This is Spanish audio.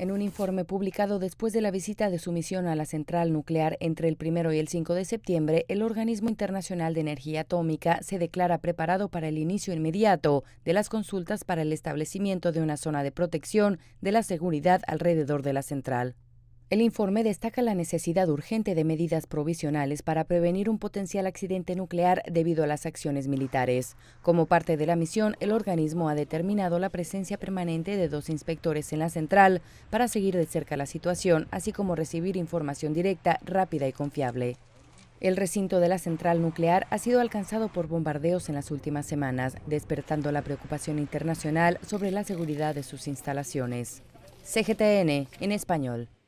En un informe publicado después de la visita de su misión a la central nuclear entre el 1 y el 5 de septiembre, el Organismo Internacional de Energía Atómica se declara preparado para el inicio inmediato de las consultas para el establecimiento de una zona de protección de la seguridad alrededor de la central. El informe destaca la necesidad urgente de medidas provisionales para prevenir un potencial accidente nuclear debido a las acciones militares. Como parte de la misión, el organismo ha determinado la presencia permanente de dos inspectores en la central para seguir de cerca la situación, así como recibir información directa, rápida y confiable. El recinto de la central nuclear ha sido alcanzado por bombardeos en las últimas semanas, despertando la preocupación internacional sobre la seguridad de sus instalaciones. CGTN, en español.